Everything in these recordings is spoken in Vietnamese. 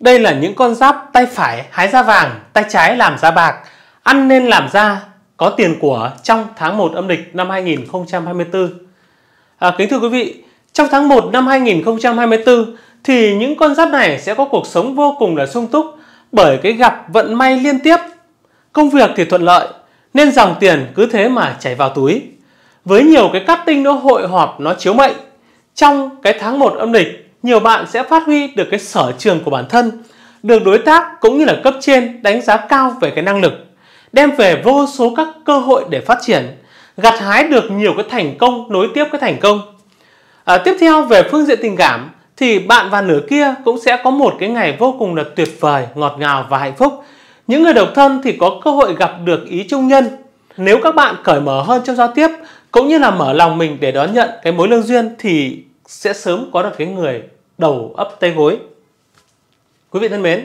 Đây là những con giáp tay phải hái ra vàng, tay trái làm da bạc, ăn nên làm ra, có tiền của trong tháng 1 âm lịch năm 2024. À, kính thưa quý vị, trong tháng 1 năm 2024 thì những con giáp này sẽ có cuộc sống vô cùng là sung túc bởi cái gặp vận may liên tiếp. Công việc thì thuận lợi nên dòng tiền cứ thế mà chảy vào túi. Với nhiều cái cắt tinh nó hội họp nó chiếu mệnh trong cái tháng 1 âm lịch nhiều bạn sẽ phát huy được cái sở trường của bản thân, được đối tác cũng như là cấp trên đánh giá cao về cái năng lực, đem về vô số các cơ hội để phát triển, gặt hái được nhiều cái thành công nối tiếp cái thành công. À, tiếp theo về phương diện tình cảm thì bạn và nửa kia cũng sẽ có một cái ngày vô cùng là tuyệt vời, ngọt ngào và hạnh phúc. Những người độc thân thì có cơ hội gặp được ý trung nhân. Nếu các bạn cởi mở hơn trong giao tiếp cũng như là mở lòng mình để đón nhận cái mối lương duyên thì sẽ sớm có được cái người đầu ấp tay gối. Quý vị thân mến,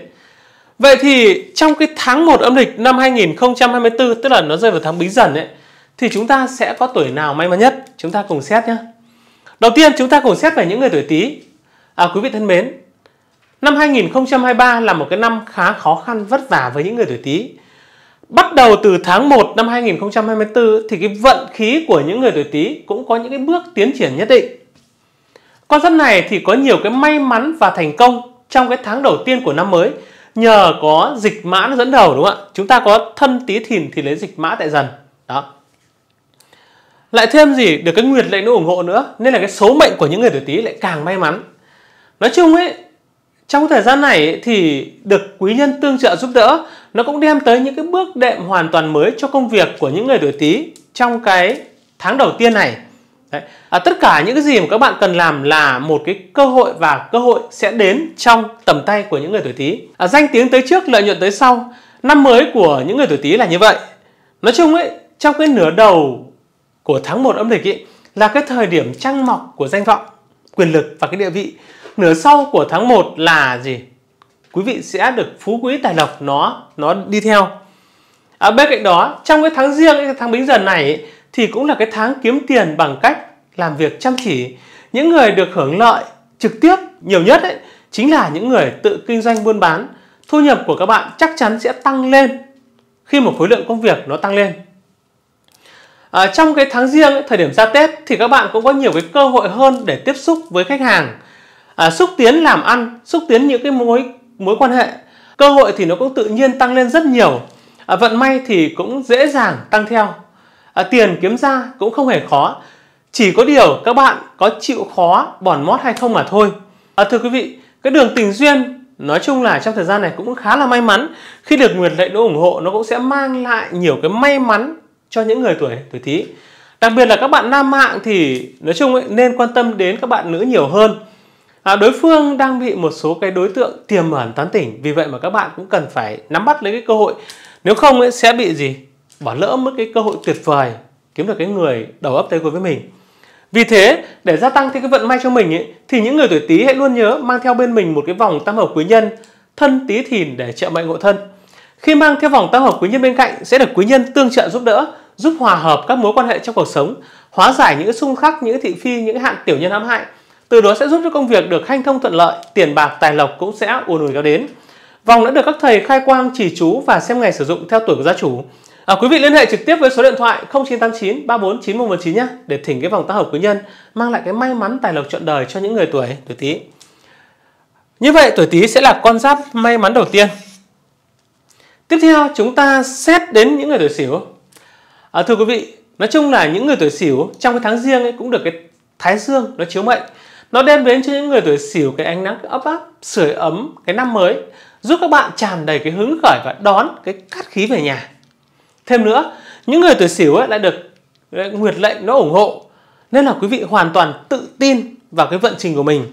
vậy thì trong cái tháng 1 âm lịch năm 2024 tức là nó rơi vào tháng Bính Dần ấy thì chúng ta sẽ có tuổi nào may mắn nhất? Chúng ta cùng xét nhé. Đầu tiên chúng ta cùng xét về những người tuổi Tý. À quý vị thân mến, năm 2023 là một cái năm khá khó khăn vất vả với những người tuổi Tý. Bắt đầu từ tháng 1 năm 2024 thì cái vận khí của những người tuổi Tý cũng có những cái bước tiến triển nhất định. Con giáp này thì có nhiều cái may mắn và thành công trong cái tháng đầu tiên của năm mới nhờ có dịch mã nó dẫn đầu đúng không ạ? Chúng ta có thân tí thìn thì lấy dịch mã tại dần. Đó. Lại thêm gì được cái nguyệt lệnh nó ủng hộ nữa nên là cái số mệnh của những người tuổi tí lại càng may mắn. Nói chung ấy trong thời gian này thì được quý nhân tương trợ giúp đỡ nó cũng đem tới những cái bước đệm hoàn toàn mới cho công việc của những người tuổi tí trong cái tháng đầu tiên này Đấy. À, tất cả những cái gì mà các bạn cần làm là một cái cơ hội và cơ hội sẽ đến trong tầm tay của những người tuổi Tý. À, danh tiếng tới trước, lợi nhuận tới sau. Năm mới của những người tuổi Tý là như vậy. Nói chung ấy, trong cái nửa đầu của tháng 1 âm lịch ấy, là cái thời điểm trăng mọc của danh vọng, quyền lực và cái địa vị. Nửa sau của tháng 1 là gì? Quý vị sẽ được phú quý tài lộc nó nó đi theo. À, bên cạnh đó, trong cái tháng riêng, cái tháng bính dần này ấy, thì cũng là cái tháng kiếm tiền bằng cách làm việc chăm chỉ những người được hưởng lợi trực tiếp nhiều nhất ấy, chính là những người tự kinh doanh buôn bán thu nhập của các bạn chắc chắn sẽ tăng lên khi một khối lượng công việc nó tăng lên à, trong cái tháng riêng thời điểm ra tết thì các bạn cũng có nhiều cái cơ hội hơn để tiếp xúc với khách hàng à, xúc tiến làm ăn xúc tiến những cái mối mối quan hệ cơ hội thì nó cũng tự nhiên tăng lên rất nhiều à, vận may thì cũng dễ dàng tăng theo à, tiền kiếm ra cũng không hề khó chỉ có điều các bạn có chịu khó bòn mót hay không mà thôi. À, thưa quý vị, cái đường tình duyên nói chung là trong thời gian này cũng khá là may mắn khi được nguyệt lệ đỗ ủng hộ nó cũng sẽ mang lại nhiều cái may mắn cho những người tuổi tuổi thí đặc biệt là các bạn nam mạng thì nói chung ấy, nên quan tâm đến các bạn nữ nhiều hơn à, đối phương đang bị một số cái đối tượng tiềm ẩn tán tỉnh vì vậy mà các bạn cũng cần phải nắm bắt lấy cái cơ hội nếu không ấy, sẽ bị gì bỏ lỡ mất cái cơ hội tuyệt vời kiếm được cái người đầu ấp tay cùng với mình vì thế, để gia tăng thêm cái vận may cho mình ấy, thì những người tuổi Tý hãy luôn nhớ mang theo bên mình một cái vòng tam hợp quý nhân thân Tý Thìn để trợ mệnh ngộ thân. Khi mang theo vòng tam hợp quý nhân bên cạnh sẽ được quý nhân tương trợ giúp đỡ, giúp hòa hợp các mối quan hệ trong cuộc sống, hóa giải những xung khắc, những thị phi, những hạn tiểu nhân hãm hại. Từ đó sẽ giúp cho công việc được hanh thông thuận lợi, tiền bạc, tài lộc cũng sẽ ùn ùi kéo đến. Vòng đã được các thầy khai quang chỉ chú và xem ngày sử dụng theo tuổi của gia chủ. À, quý vị liên hệ trực tiếp với số điện thoại 0989 34 9119 nhé để thỉnh cái vòng tác hợp quý nhân mang lại cái may mắn tài lộc trọn đời cho những người tuổi tuổi Tý. Như vậy tuổi Tý sẽ là con giáp may mắn đầu tiên. Tiếp theo chúng ta xét đến những người tuổi Sửu. À, thưa quý vị, nói chung là những người tuổi Sửu trong cái tháng riêng ấy cũng được cái Thái Dương nó chiếu mệnh. Nó đem đến cho những người tuổi Sửu cái ánh nắng ấm áp, sưởi ấm cái năm mới, giúp các bạn tràn đầy cái hứng khởi và đón cái cát khí về nhà Thêm nữa, những người tuổi Sửu lại được Nguyệt lệnh nó ủng hộ nên là quý vị hoàn toàn tự tin vào cái vận trình của mình.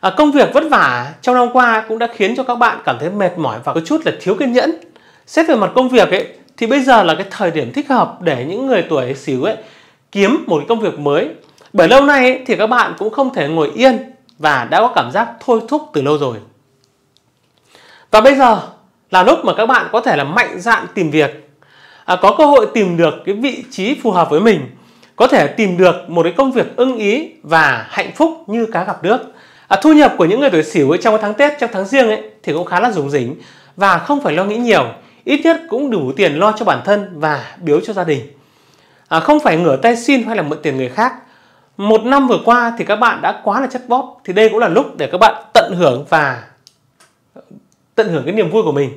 À, công việc vất vả trong năm qua cũng đã khiến cho các bạn cảm thấy mệt mỏi và có chút là thiếu kiên nhẫn. Xét về mặt công việc ấy thì bây giờ là cái thời điểm thích hợp để những người tuổi Sửu ấy kiếm một công việc mới. Bởi lâu nay ấy, thì các bạn cũng không thể ngồi yên và đã có cảm giác thôi thúc từ lâu rồi. Và bây giờ là lúc mà các bạn có thể là mạnh dạn tìm việc à, có cơ hội tìm được cái vị trí phù hợp với mình có thể tìm được một cái công việc ưng ý và hạnh phúc như cá gặp nước à, thu nhập của những người tuổi sửu trong cái tháng tết trong tháng riêng ấy thì cũng khá là rủng rỉnh và không phải lo nghĩ nhiều ít nhất cũng đủ tiền lo cho bản thân và biếu cho gia đình à, không phải ngửa tay xin hay là mượn tiền người khác một năm vừa qua thì các bạn đã quá là chất bóp thì đây cũng là lúc để các bạn tận hưởng và tận hưởng cái niềm vui của mình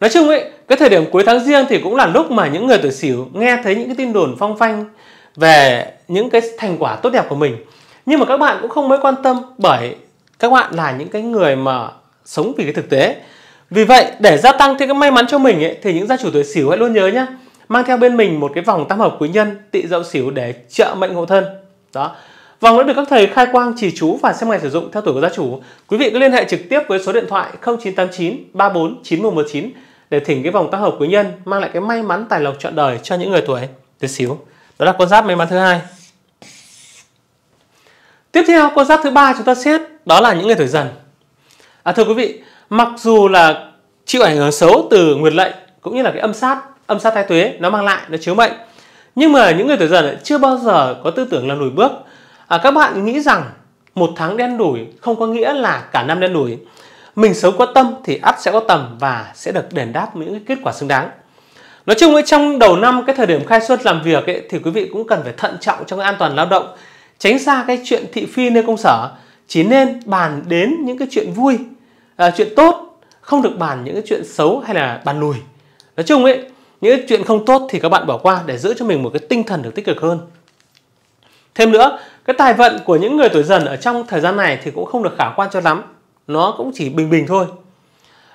nói chung ấy cái thời điểm cuối tháng riêng thì cũng là lúc mà những người tuổi sửu nghe thấy những cái tin đồn phong phanh về những cái thành quả tốt đẹp của mình nhưng mà các bạn cũng không mấy quan tâm bởi các bạn là những cái người mà sống vì cái thực tế vì vậy để gia tăng thêm cái may mắn cho mình ấy, thì những gia chủ tuổi sửu hãy luôn nhớ nhé mang theo bên mình một cái vòng tam hợp quý nhân tị dậu sửu để trợ mệnh hộ thân đó Vòng đã được các thầy khai quang chỉ chú và xem ngày sử dụng theo tuổi của gia chủ. Quý vị cứ liên hệ trực tiếp với số điện thoại 0989 34 9119 để thỉnh cái vòng tác hợp quý nhân mang lại cái may mắn tài lộc trọn đời cho những người tuổi tí xíu đó là con giáp may mắn thứ hai tiếp theo con giáp thứ ba chúng ta xét đó là những người tuổi dần à, thưa quý vị mặc dù là chịu ảnh hưởng xấu từ nguyệt lệnh cũng như là cái âm sát âm sát thái tuế nó mang lại nó chiếu mệnh nhưng mà những người tuổi dần chưa bao giờ có tư tưởng là lùi bước à, các bạn nghĩ rằng một tháng đen đủi không có nghĩa là cả năm đen đủi mình sống có tâm thì ắt sẽ có tầm và sẽ được đền đáp những kết quả xứng đáng nói chung ấy trong đầu năm cái thời điểm khai xuân làm việc ấy, thì quý vị cũng cần phải thận trọng trong an toàn lao động tránh xa cái chuyện thị phi nơi công sở chỉ nên bàn đến những cái chuyện vui à, chuyện tốt không được bàn những cái chuyện xấu hay là bàn lùi nói chung ấy những cái chuyện không tốt thì các bạn bỏ qua để giữ cho mình một cái tinh thần được tích cực hơn thêm nữa cái tài vận của những người tuổi dần ở trong thời gian này thì cũng không được khả quan cho lắm nó cũng chỉ bình bình thôi.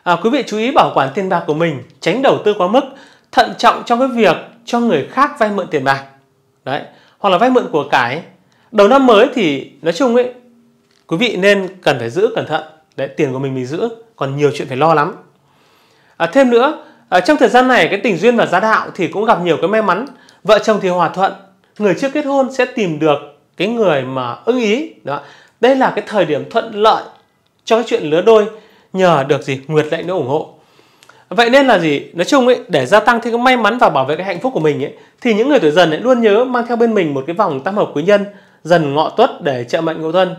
À, quý vị chú ý bảo quản tiền bạc của mình, tránh đầu tư quá mức, thận trọng trong cái việc cho người khác vay mượn tiền bạc. Đấy, hoặc là vay mượn của cải. Đầu năm mới thì nói chung ấy, quý vị nên cần phải giữ cẩn thận. Đấy, tiền của mình mình giữ, còn nhiều chuyện phải lo lắm. À, thêm nữa, à, trong thời gian này cái tình duyên và gia đạo thì cũng gặp nhiều cái may mắn. Vợ chồng thì hòa thuận, người chưa kết hôn sẽ tìm được cái người mà ưng ý. Đó. Đây là cái thời điểm thuận lợi cho cái chuyện lứa đôi nhờ được gì Nguyệt Lệnh đã ủng hộ vậy nên là gì nói chung ấy để gia tăng thêm cái may mắn và bảo vệ cái hạnh phúc của mình ấy thì những người tuổi dần ấy luôn nhớ mang theo bên mình một cái vòng tam hợp quý nhân dần ngọ tuất để trợ mệnh ngũ thân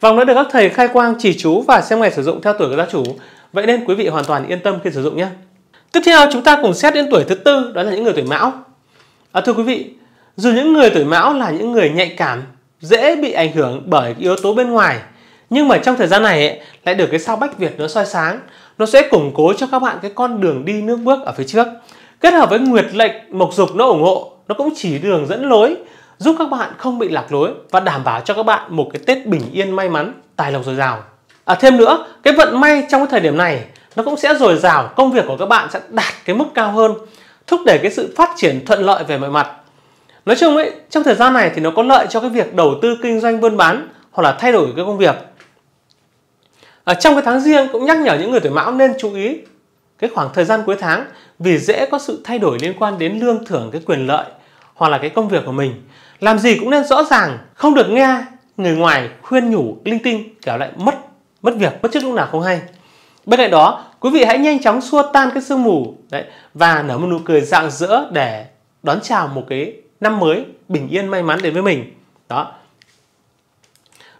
vòng đã được các thầy khai quang chỉ chú và xem ngày sử dụng theo tuổi của gia chủ vậy nên quý vị hoàn toàn yên tâm khi sử dụng nhé tiếp theo chúng ta cùng xét đến tuổi thứ tư đó là những người tuổi mão à, thưa quý vị dù những người tuổi mão là những người nhạy cảm dễ bị ảnh hưởng bởi yếu tố bên ngoài nhưng mà trong thời gian này ấy, lại được cái sao bách Việt nó soi sáng nó sẽ củng cố cho các bạn cái con đường đi nước bước ở phía trước kết hợp với nguyệt lệnh mộc dục nó ủng hộ nó cũng chỉ đường dẫn lối giúp các bạn không bị lạc lối và đảm bảo cho các bạn một cái Tết bình yên may mắn, tài lộc dồi dào. À, thêm nữa, cái vận may trong cái thời điểm này nó cũng sẽ dồi dào, công việc của các bạn sẽ đạt cái mức cao hơn, thúc đẩy cái sự phát triển thuận lợi về mọi mặt. Nói chung ấy, trong thời gian này thì nó có lợi cho cái việc đầu tư kinh doanh buôn bán hoặc là thay đổi cái công việc ở trong cái tháng riêng cũng nhắc nhở những người tuổi mão nên chú ý cái khoảng thời gian cuối tháng vì dễ có sự thay đổi liên quan đến lương thưởng cái quyền lợi hoặc là cái công việc của mình làm gì cũng nên rõ ràng không được nghe người ngoài khuyên nhủ linh tinh kiểu lại mất mất việc mất chức lúc nào không hay bên cạnh đó quý vị hãy nhanh chóng xua tan cái sương mù đấy và nở một nụ cười rạng rỡ để đón chào một cái năm mới bình yên may mắn đến với mình đó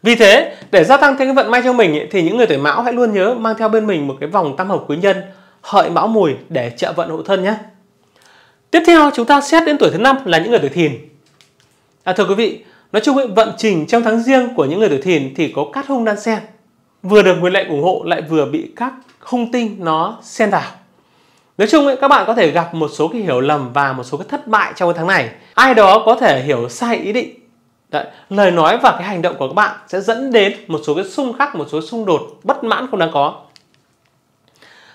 vì thế, để gia tăng thêm cái vận may cho mình thì những người tuổi mão hãy luôn nhớ mang theo bên mình một cái vòng tam hợp quý nhân hợi mão mùi để trợ vận hộ thân nhé. Tiếp theo chúng ta xét đến tuổi thứ năm là những người tuổi thìn. À, thưa quý vị, nói chung ý, vận trình trong tháng riêng của những người tuổi thìn thì có cát hung đan xen. Vừa được nguyên lệnh ủng hộ lại vừa bị các hung tinh nó xen vào. Nói chung ấy, các bạn có thể gặp một số cái hiểu lầm và một số cái thất bại trong cái tháng này. Ai đó có thể hiểu sai ý định Đấy, lời nói và cái hành động của các bạn sẽ dẫn đến một số cái xung khắc, một số xung đột bất mãn không đáng có.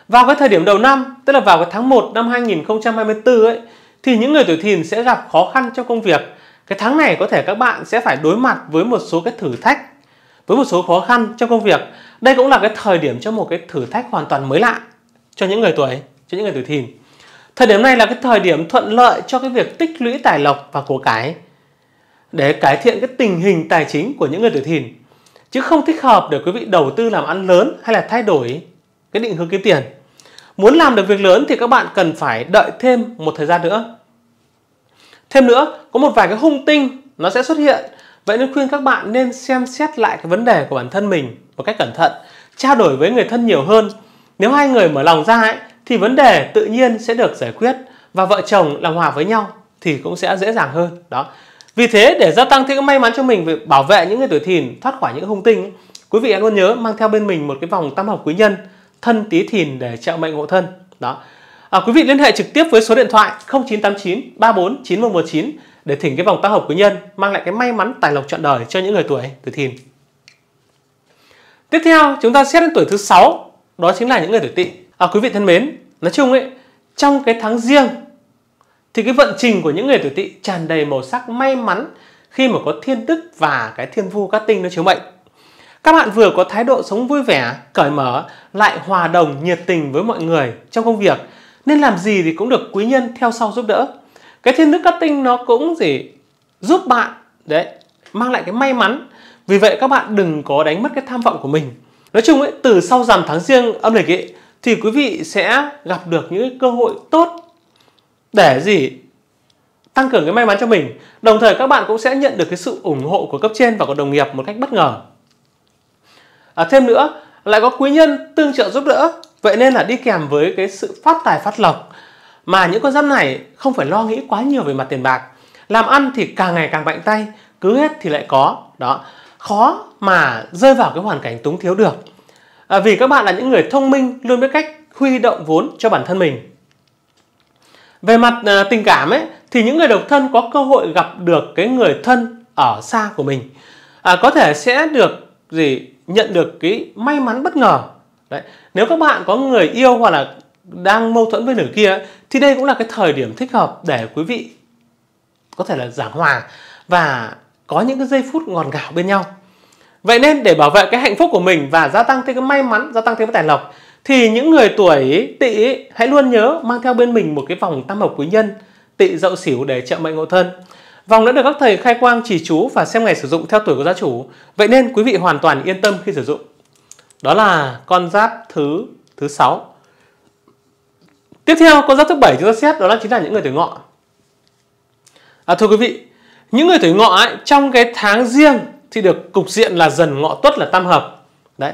Vào cái thời điểm đầu năm, tức là vào cái tháng 1 năm 2024 ấy, thì những người tuổi thìn sẽ gặp khó khăn trong công việc. Cái tháng này có thể các bạn sẽ phải đối mặt với một số cái thử thách, với một số khó khăn trong công việc. Đây cũng là cái thời điểm cho một cái thử thách hoàn toàn mới lạ cho những người tuổi, cho những người tuổi thìn. Thời điểm này là cái thời điểm thuận lợi cho cái việc tích lũy tài lộc và của cải để cải thiện cái tình hình tài chính của những người tuổi thìn chứ không thích hợp để quý vị đầu tư làm ăn lớn hay là thay đổi cái định hướng kiếm tiền. Muốn làm được việc lớn thì các bạn cần phải đợi thêm một thời gian nữa. Thêm nữa, có một vài cái hung tinh nó sẽ xuất hiện. Vậy nên khuyên các bạn nên xem xét lại cái vấn đề của bản thân mình một cách cẩn thận, trao đổi với người thân nhiều hơn. Nếu hai người mở lòng ra ấy, thì vấn đề tự nhiên sẽ được giải quyết và vợ chồng làm hòa với nhau thì cũng sẽ dễ dàng hơn. Đó. Vì thế để gia tăng thêm may mắn cho mình về bảo vệ những người tuổi thìn thoát khỏi những hung tinh, quý vị hãy luôn nhớ mang theo bên mình một cái vòng tam hợp quý nhân thân tí thìn để trợ mệnh ngộ thân. Đó. À, quý vị liên hệ trực tiếp với số điện thoại 0989 34 9119 để thỉnh cái vòng tam hợp quý nhân mang lại cái may mắn tài lộc trọn đời cho những người tuổi tuổi thìn. Tiếp theo chúng ta xét đến tuổi thứ sáu đó chính là những người tuổi tỵ. À, quý vị thân mến, nói chung ấy trong cái tháng riêng thì cái vận trình của những người tuổi tỵ tràn đầy màu sắc may mắn khi mà có thiên tức và cái thiên vu các tinh nó chiếu mệnh. Các bạn vừa có thái độ sống vui vẻ, cởi mở, lại hòa đồng, nhiệt tình với mọi người trong công việc, nên làm gì thì cũng được quý nhân theo sau giúp đỡ. Cái thiên tức các tinh nó cũng gì giúp bạn đấy mang lại cái may mắn. Vì vậy các bạn đừng có đánh mất cái tham vọng của mình. Nói chung ấy, từ sau dằm tháng riêng âm lịch ấy, thì quý vị sẽ gặp được những cơ hội tốt để gì tăng cường cái may mắn cho mình đồng thời các bạn cũng sẽ nhận được cái sự ủng hộ của cấp trên và của đồng nghiệp một cách bất ngờ à, thêm nữa lại có quý nhân tương trợ giúp đỡ vậy nên là đi kèm với cái sự phát tài phát lộc mà những con giáp này không phải lo nghĩ quá nhiều về mặt tiền bạc làm ăn thì càng ngày càng mạnh tay cứ hết thì lại có đó khó mà rơi vào cái hoàn cảnh túng thiếu được à, vì các bạn là những người thông minh luôn biết cách huy động vốn cho bản thân mình về mặt à, tình cảm ấy thì những người độc thân có cơ hội gặp được cái người thân ở xa của mình à, có thể sẽ được gì nhận được cái may mắn bất ngờ đấy nếu các bạn có người yêu hoặc là đang mâu thuẫn với nửa kia ấy, thì đây cũng là cái thời điểm thích hợp để quý vị có thể là giảng hòa và có những cái giây phút ngọt ngào bên nhau Vậy nên để bảo vệ cái hạnh phúc của mình và gia tăng thêm cái may mắn, gia tăng thêm cái tài lộc thì những người tuổi tỵ hãy luôn nhớ mang theo bên mình một cái vòng tam hợp quý nhân tỵ dậu sửu để trợ mệnh ngộ thân vòng đã được các thầy khai quang chỉ chú và xem ngày sử dụng theo tuổi của gia chủ vậy nên quý vị hoàn toàn yên tâm khi sử dụng đó là con giáp thứ thứ sáu tiếp theo con giáp thứ bảy chúng ta xét đó là chính là những người tuổi ngọ à, thưa quý vị những người tuổi ngọ ấy, trong cái tháng riêng thì được cục diện là dần ngọ tuất là tam hợp đấy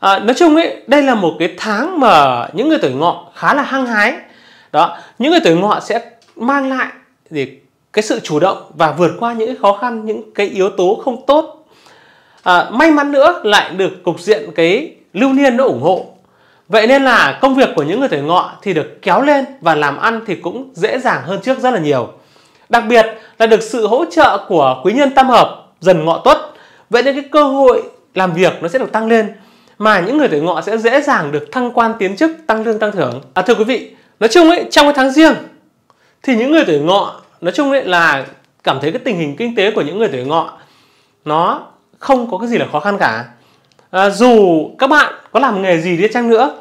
à, nói chung ấy đây là một cái tháng mà những người tuổi ngọ khá là hăng hái đó những người tuổi ngọ sẽ mang lại thì cái sự chủ động và vượt qua những khó khăn những cái yếu tố không tốt à, may mắn nữa lại được cục diện cái lưu niên nó ủng hộ vậy nên là công việc của những người tuổi ngọ thì được kéo lên và làm ăn thì cũng dễ dàng hơn trước rất là nhiều đặc biệt là được sự hỗ trợ của quý nhân tam hợp dần ngọ tuất vậy nên cái cơ hội làm việc nó sẽ được tăng lên mà những người tuổi ngọ sẽ dễ dàng được thăng quan tiến chức, tăng lương tăng thưởng. À thưa quý vị, nói chung ấy trong cái tháng riêng thì những người tuổi ngọ nói chung ấy là cảm thấy cái tình hình kinh tế của những người tuổi ngọ nó không có cái gì là khó khăn cả. À, dù các bạn có làm nghề gì đi chăng nữa,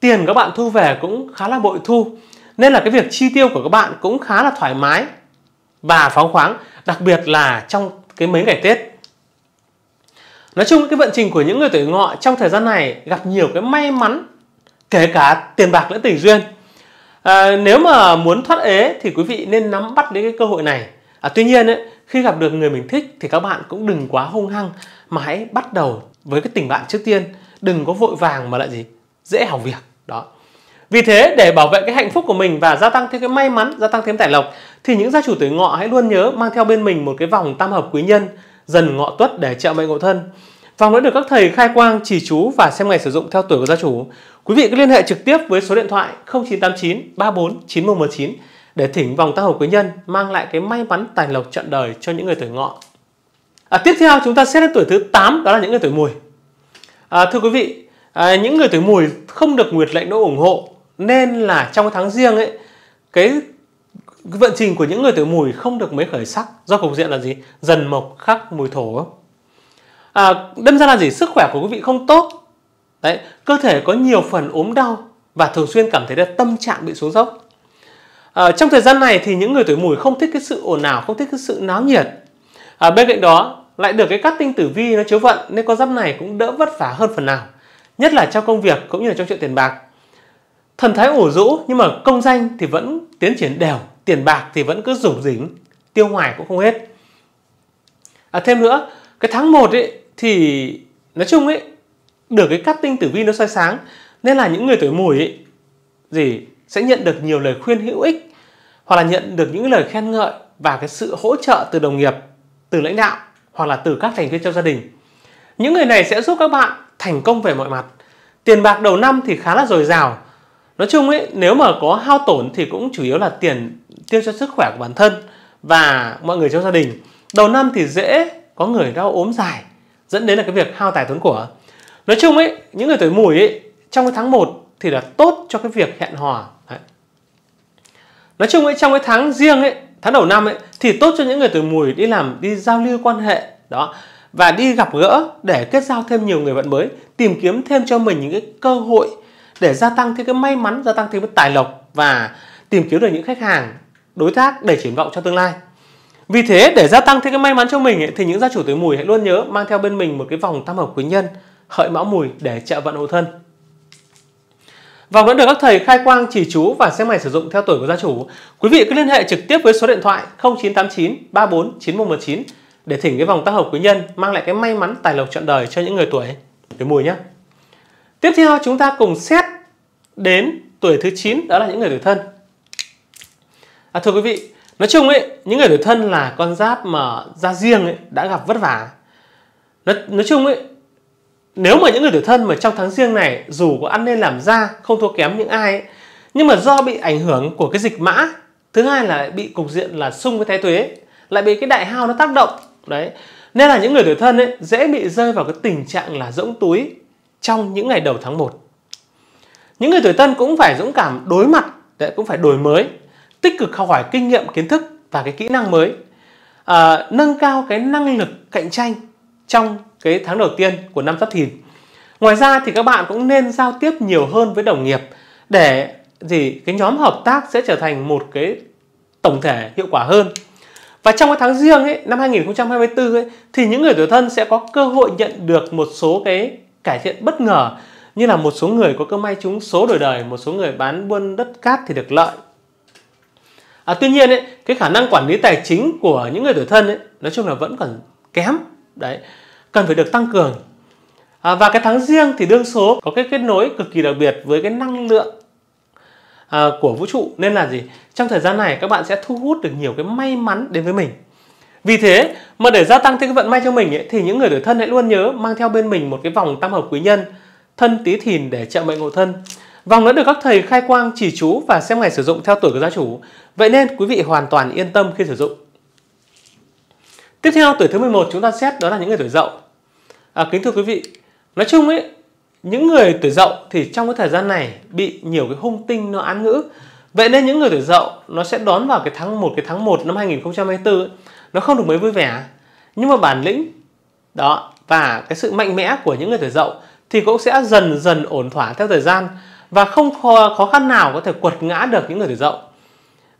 tiền các bạn thu về cũng khá là bội thu. Nên là cái việc chi tiêu của các bạn cũng khá là thoải mái và phóng khoáng, đặc biệt là trong cái mấy ngày Tết Nói chung cái vận trình của những người tuổi ngọ trong thời gian này gặp nhiều cái may mắn kể cả tiền bạc lẫn tình duyên. À, nếu mà muốn thoát ế thì quý vị nên nắm bắt đến cái cơ hội này. À, tuy nhiên ấy, khi gặp được người mình thích thì các bạn cũng đừng quá hung hăng mà hãy bắt đầu với cái tình bạn trước tiên. Đừng có vội vàng mà lại gì dễ hỏng việc đó. Vì thế để bảo vệ cái hạnh phúc của mình và gia tăng thêm cái may mắn, gia tăng thêm tài lộc thì những gia chủ tuổi ngọ hãy luôn nhớ mang theo bên mình một cái vòng tam hợp quý nhân dần ngọ tuất để trợ mệnh ngộ thân. Vàng đã được các thầy khai quang, chỉ chú và xem ngày sử dụng theo tuổi của gia chủ. Quý vị cứ liên hệ trực tiếp với số điện thoại 0989 34 9119 để thỉnh vòng tăng hồn quý nhân mang lại cái may mắn tài lộc trọn đời cho những người tuổi ngọ. À, tiếp theo chúng ta xét đến tuổi thứ 8 đó là những người tuổi mùi. À, thưa quý vị, à, những người tuổi mùi không được nguyệt lệnh đỗ ủng hộ nên là trong tháng riêng ấy cái vận trình của những người tuổi mùi không được mấy khởi sắc do cục diện là gì dần mộc khắc mùi thổ à, đâm ra là gì sức khỏe của quý vị không tốt đấy cơ thể có nhiều phần ốm đau và thường xuyên cảm thấy là tâm trạng bị xuống dốc à, trong thời gian này thì những người tuổi mùi không thích cái sự ồn ào không thích cái sự náo nhiệt à, bên cạnh đó lại được cái cát tinh tử vi nó chiếu vận nên con giáp này cũng đỡ vất vả hơn phần nào nhất là trong công việc cũng như là trong chuyện tiền bạc thần thái ủ rũ nhưng mà công danh thì vẫn tiến triển đều tiền bạc thì vẫn cứ rủng rỉnh tiêu hoài cũng không hết à, thêm nữa cái tháng 1 ấy thì nói chung ấy được cái cắt tinh tử vi nó soi sáng nên là những người tuổi mùi ấy gì sẽ nhận được nhiều lời khuyên hữu ích hoặc là nhận được những lời khen ngợi và cái sự hỗ trợ từ đồng nghiệp từ lãnh đạo hoặc là từ các thành viên trong gia đình những người này sẽ giúp các bạn thành công về mọi mặt tiền bạc đầu năm thì khá là dồi dào nói chung ấy nếu mà có hao tổn thì cũng chủ yếu là tiền tiêu cho sức khỏe của bản thân và mọi người trong gia đình đầu năm thì dễ có người đau ốm dài dẫn đến là cái việc hao tài tốn của nói chung ấy những người tuổi mùi ấy trong cái tháng 1 thì là tốt cho cái việc hẹn hò Đấy. nói chung ấy trong cái tháng riêng ấy tháng đầu năm ấy thì tốt cho những người tuổi mùi đi làm đi giao lưu quan hệ đó và đi gặp gỡ để kết giao thêm nhiều người bạn mới tìm kiếm thêm cho mình những cái cơ hội để gia tăng thêm cái may mắn gia tăng thêm cái tài lộc và tìm kiếm được những khách hàng đối tác để triển vọng cho tương lai vì thế để gia tăng thêm cái may mắn cho mình thì những gia chủ tuổi mùi hãy luôn nhớ mang theo bên mình một cái vòng tam hợp quý nhân hợi mão mùi để trợ vận hộ thân Vòng vẫn được các thầy khai quang chỉ chú và xem ngày sử dụng theo tuổi của gia chủ. Quý vị cứ liên hệ trực tiếp với số điện thoại 0989 34 9119 để thỉnh cái vòng tác hợp quý nhân mang lại cái may mắn tài lộc trọn đời cho những người tuổi tuổi mùi nhé. Tiếp theo chúng ta cùng xét đến tuổi thứ 9 đó là những người tuổi thân. À, thưa quý vị, nói chung ấy, những người tuổi thân là con giáp mà ra riêng ấy, đã gặp vất vả. Nói, nói chung ấy, nếu mà những người tuổi thân mà trong tháng riêng này dù có ăn nên làm ra không thua kém những ai ấy, nhưng mà do bị ảnh hưởng của cái dịch mã thứ hai là bị cục diện là xung với thái tuế lại bị cái đại hao nó tác động đấy nên là những người tuổi thân ấy dễ bị rơi vào cái tình trạng là rỗng túi trong những ngày đầu tháng 1. Những người tuổi Tân cũng phải dũng cảm đối mặt, cũng phải đổi mới, tích cực học hỏi kinh nghiệm, kiến thức và cái kỹ năng mới, à, nâng cao cái năng lực cạnh tranh trong cái tháng đầu tiên của năm Giáp Thìn. Ngoài ra thì các bạn cũng nên giao tiếp nhiều hơn với đồng nghiệp để gì cái nhóm hợp tác sẽ trở thành một cái tổng thể hiệu quả hơn. Và trong cái tháng riêng ấy, năm 2024 ấy, thì những người tuổi thân sẽ có cơ hội nhận được một số cái cải thiện bất ngờ như là một số người có cơ may trúng số đổi đời, một số người bán buôn đất cát thì được lợi. À, tuy nhiên ấy, cái khả năng quản lý tài chính của những người tuổi thân ấy, nói chung là vẫn còn kém đấy cần phải được tăng cường à, và cái tháng riêng thì đương số có cái kết nối cực kỳ đặc biệt với cái năng lượng à, của vũ trụ nên là gì trong thời gian này các bạn sẽ thu hút được nhiều cái may mắn đến với mình vì thế mà để gia tăng thêm cái vận may cho mình ấy, thì những người tuổi thân hãy luôn nhớ mang theo bên mình một cái vòng tam hợp quý nhân thân tí thìn để trợ mệnh ngộ thân. Vòng đã được các thầy khai quang chỉ chú và xem ngày sử dụng theo tuổi của gia chủ. Vậy nên quý vị hoàn toàn yên tâm khi sử dụng. Tiếp theo tuổi thứ 11 chúng ta xét đó là những người tuổi dậu. À, kính thưa quý vị, nói chung ấy những người tuổi dậu thì trong cái thời gian này bị nhiều cái hung tinh nó án ngữ. Vậy nên những người tuổi dậu nó sẽ đón vào cái tháng 1 cái tháng 1 năm 2024 ấy, nó không được mấy vui vẻ nhưng mà bản lĩnh đó và cái sự mạnh mẽ của những người tuổi dậu thì cũng sẽ dần dần ổn thỏa theo thời gian và không khó, khó khăn nào có thể quật ngã được những người tuổi dậu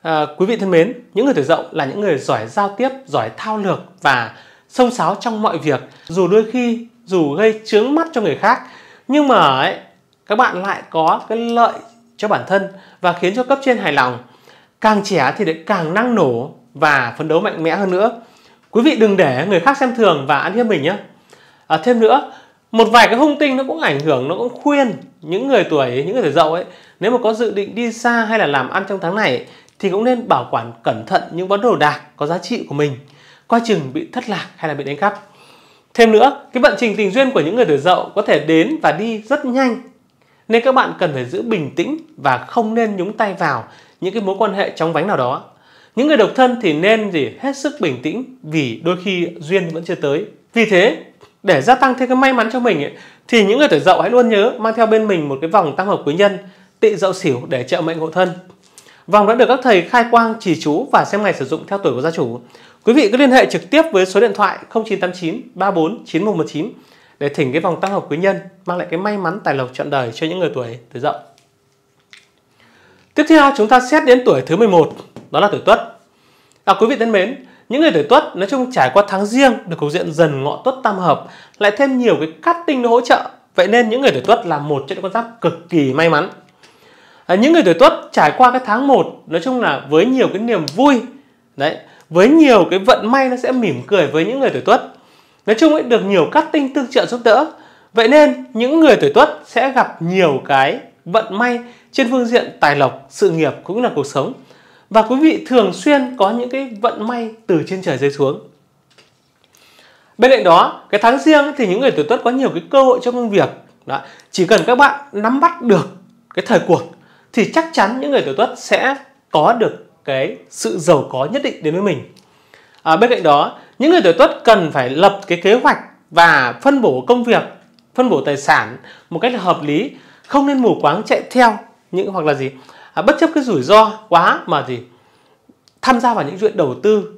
à, quý vị thân mến những người tuổi dậu là những người giỏi giao tiếp giỏi thao lược và xông xáo trong mọi việc dù đôi khi dù gây chướng mắt cho người khác nhưng mà ấy, các bạn lại có cái lợi cho bản thân và khiến cho cấp trên hài lòng càng trẻ thì lại càng năng nổ và phấn đấu mạnh mẽ hơn nữa. Quý vị đừng để người khác xem thường và ăn hiếp mình nhé. À, thêm nữa, một vài cái hung tinh nó cũng ảnh hưởng, nó cũng khuyên những người tuổi, những người tuổi dậu ấy, nếu mà có dự định đi xa hay là làm ăn trong tháng này thì cũng nên bảo quản cẩn thận những món đồ đạc có giá trị của mình, coi chừng bị thất lạc hay là bị đánh cắp. Thêm nữa, cái vận trình tình duyên của những người tuổi dậu có thể đến và đi rất nhanh. Nên các bạn cần phải giữ bình tĩnh và không nên nhúng tay vào những cái mối quan hệ trong vánh nào đó những người độc thân thì nên gì hết sức bình tĩnh vì đôi khi duyên vẫn chưa tới. Vì thế, để gia tăng thêm cái may mắn cho mình ấy, thì những người tuổi dậu hãy luôn nhớ mang theo bên mình một cái vòng tam hợp quý nhân tị dậu xỉu để trợ mệnh hộ thân. Vòng đã được các thầy khai quang, chỉ chú và xem ngày sử dụng theo tuổi của gia chủ. Quý vị cứ liên hệ trực tiếp với số điện thoại 0989 34 9119 để thỉnh cái vòng tam hợp quý nhân mang lại cái may mắn tài lộc trọn đời cho những người tuổi tuổi dậu. Tiếp theo chúng ta xét đến tuổi thứ 11 đó là tuổi tuất à, quý vị thân mến những người tuổi tuất nói chung trải qua tháng riêng được cục diện dần ngọ tuất tam hợp lại thêm nhiều cái cát tinh nó hỗ trợ vậy nên những người tuổi tuất là một trong những con giáp cực kỳ may mắn à, những người tuổi tuất trải qua cái tháng 1 nói chung là với nhiều cái niềm vui đấy với nhiều cái vận may nó sẽ mỉm cười với những người tuổi tuất nói chung ấy được nhiều cát tinh tương trợ giúp đỡ vậy nên những người tuổi tuất sẽ gặp nhiều cái vận may trên phương diện tài lộc sự nghiệp cũng là cuộc sống và quý vị thường xuyên có những cái vận may từ trên trời rơi xuống bên cạnh đó cái tháng riêng thì những người tuổi tuất có nhiều cái cơ hội trong công việc đó. chỉ cần các bạn nắm bắt được cái thời cuộc thì chắc chắn những người tuổi tuất sẽ có được cái sự giàu có nhất định đến với mình à, bên cạnh đó những người tuổi tuất cần phải lập cái kế hoạch và phân bổ công việc phân bổ tài sản một cách hợp lý không nên mù quáng chạy theo những hoặc là gì à, bất chấp cái rủi ro quá mà thì tham gia vào những chuyện đầu tư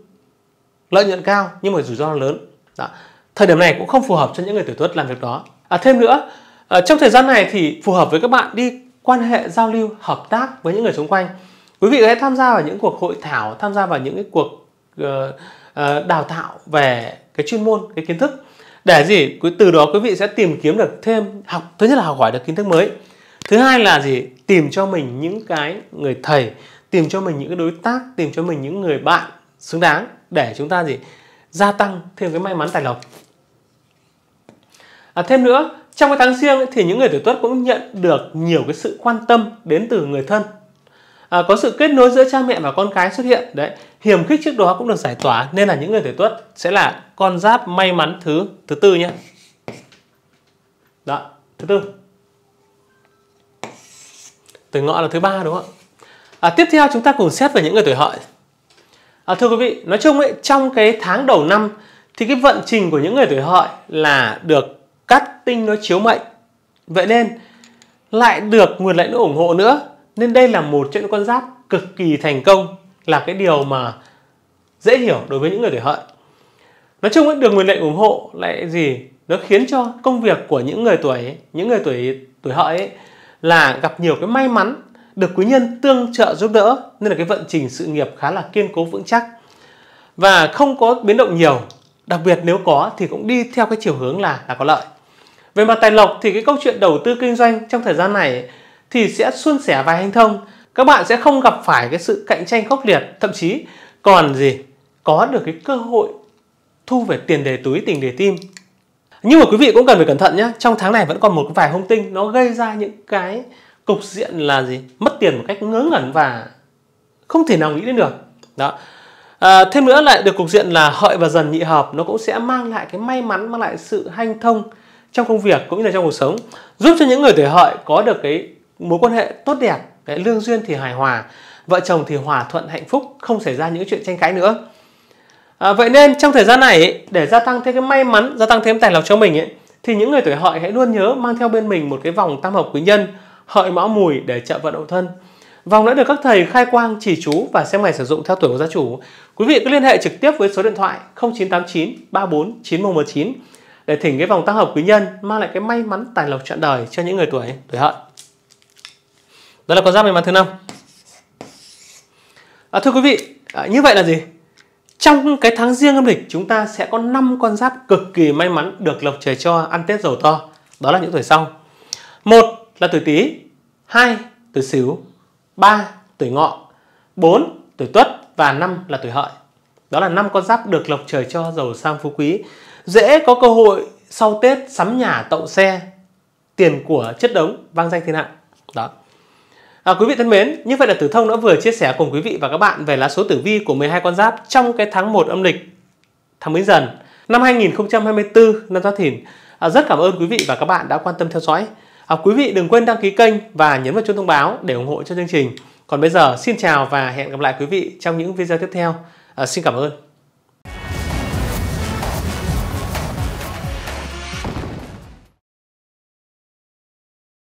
lợi nhuận cao nhưng mà rủi ro lớn đó. thời điểm này cũng không phù hợp cho những người tuổi tuất làm việc đó à, thêm nữa à, trong thời gian này thì phù hợp với các bạn đi quan hệ giao lưu hợp tác với những người xung quanh quý vị hãy tham gia vào những cuộc hội thảo tham gia vào những cái cuộc uh, uh, đào tạo về cái chuyên môn cái kiến thức để gì từ đó quý vị sẽ tìm kiếm được thêm học thứ nhất là học hỏi được kiến thức mới thứ hai là gì tìm cho mình những cái người thầy tìm cho mình những cái đối tác tìm cho mình những người bạn xứng đáng để chúng ta gì gia tăng thêm cái may mắn tài lộc à, thêm nữa trong cái tháng riêng thì những người tuổi tuất cũng nhận được nhiều cái sự quan tâm đến từ người thân à, có sự kết nối giữa cha mẹ và con cái xuất hiện đấy hiểm khích trước đó cũng được giải tỏa nên là những người tuổi tuất sẽ là con giáp may mắn thứ thứ tư nhé đó thứ tư Tuổi ngọ là thứ ba đúng không ạ? À, tiếp theo chúng ta cùng xét về những người tuổi hợi. À, thưa quý vị, nói chung ấy, trong cái tháng đầu năm thì cái vận trình của những người tuổi hợi là được cắt tinh nó chiếu mệnh. Vậy nên lại được nguồn lệnh nó ủng hộ nữa. Nên đây là một trận con giáp cực kỳ thành công là cái điều mà dễ hiểu đối với những người tuổi hợi. Nói chung ấy, được nguồn lệnh ủng hộ lại gì? Nó khiến cho công việc của những người tuổi những người tuổi tuổi hợi ấy, là gặp nhiều cái may mắn được quý nhân tương trợ giúp đỡ nên là cái vận trình sự nghiệp khá là kiên cố vững chắc và không có biến động nhiều đặc biệt nếu có thì cũng đi theo cái chiều hướng là là có lợi về mặt tài lộc thì cái câu chuyện đầu tư kinh doanh trong thời gian này thì sẽ suôn sẻ và hành thông các bạn sẽ không gặp phải cái sự cạnh tranh khốc liệt thậm chí còn gì có được cái cơ hội thu về tiền đề túi tình đề tim nhưng mà quý vị cũng cần phải cẩn thận nhé trong tháng này vẫn còn một vài hung tinh nó gây ra những cái cục diện là gì mất tiền một cách ngớ ngẩn và không thể nào nghĩ đến được đó à, thêm nữa lại được cục diện là hợi và dần nhị hợp nó cũng sẽ mang lại cái may mắn mang lại sự hanh thông trong công việc cũng như là trong cuộc sống giúp cho những người tuổi hợi có được cái mối quan hệ tốt đẹp cái lương duyên thì hài hòa vợ chồng thì hòa thuận hạnh phúc không xảy ra những chuyện tranh cãi nữa à, vậy nên trong thời gian này ấy, để gia tăng thêm cái may mắn gia tăng thêm tài lộc cho mình ấy, thì những người tuổi hợi hãy luôn nhớ mang theo bên mình một cái vòng tam hợp quý nhân hợi mão mùi để trợ vận hậu thân Vòng đã được các thầy khai quang, chỉ chú và xem ngày sử dụng theo tuổi của gia chủ. Quý vị cứ liên hệ trực tiếp với số điện thoại 0989 34 9119 để thỉnh cái vòng tam hợp quý nhân mang lại cái may mắn tài lộc trọn đời cho những người tuổi tuổi hợi. Đó là con giáp may mắn thứ năm. À, thưa quý vị, à, như vậy là gì? Trong cái tháng riêng âm lịch chúng ta sẽ có 5 con giáp cực kỳ may mắn được lộc trời cho ăn Tết giàu to. Đó là những tuổi sau. Một là tuổi Tý, hai tuổi Sửu, ba tuổi Ngọ, bốn tuổi Tuất và năm là tuổi Hợi. Đó là năm con giáp được lộc trời cho giàu sang phú quý. Dễ có cơ hội sau Tết sắm nhà tậu xe, tiền của chất đống vang danh thiên hạ. Đó. À, quý vị thân mến, như vậy là Tử Thông đã vừa chia sẻ cùng quý vị và các bạn về lá số tử vi của 12 con giáp trong cái tháng 1 âm lịch tháng Bính Dần năm 2024 năm Giáp Thìn. À, rất cảm ơn quý vị và các bạn đã quan tâm theo dõi. À, quý vị đừng quên đăng ký kênh và nhấn vào chuông thông báo để ủng hộ cho chương trình. Còn bây giờ xin chào và hẹn gặp lại quý vị trong những video tiếp theo. À, xin cảm ơn.